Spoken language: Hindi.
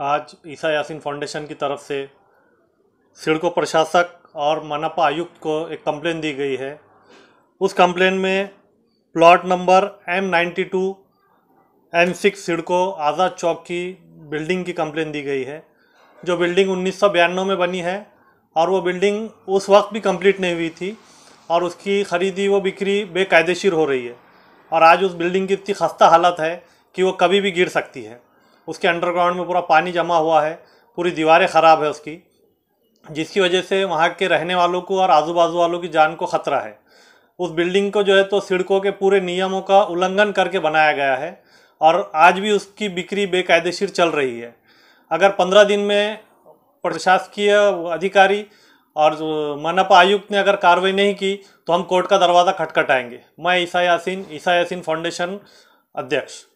आज ईसा यासीन फाउंडेशन की तरफ से सिड़को प्रशासक और मनपा आयुक्त को एक कंप्लेन दी गई है उस कंप्लेन में plot number M ninety two M six CIDCO Azad Chowk की बिल्डिंग की कंप्लेन दी गई है जो बिल्डिंग उन्नीस सौ बयानवे में बनी है और वो बिल्डिंग उस वक्त भी कंप्लीट नहीं हुई थी और उसकी ख़रीदी व बिक्री बेकायदेशीर हो रही है और आज उस बिल्डिंग की इतनी खस्ता हालत है कि वो कभी भी गिर सकती है उसके अंडरग्राउंड में पूरा पानी जमा हुआ है पूरी दीवारें ख़राब है उसकी जिसकी वजह से वहाँ के रहने वालों को और आजू बाजू वालों की जान को ख़तरा है उस बिल्डिंग को जो है तो सिड़कों के पूरे नियमों का उल्लंघन करके बनाया गया है और आज भी उसकी बिक्री बेकायदेशीर चल रही है अगर पंद्रह दिन में प्रशासकीय अधिकारी और मनपा आयुक्त ने अगर कार्रवाई नहीं की तो हम कोर्ट का दरवाज़ा खटखटाएंगे मैं ईसा यासिन ईसा यासिन फाउंडेशन अध्यक्ष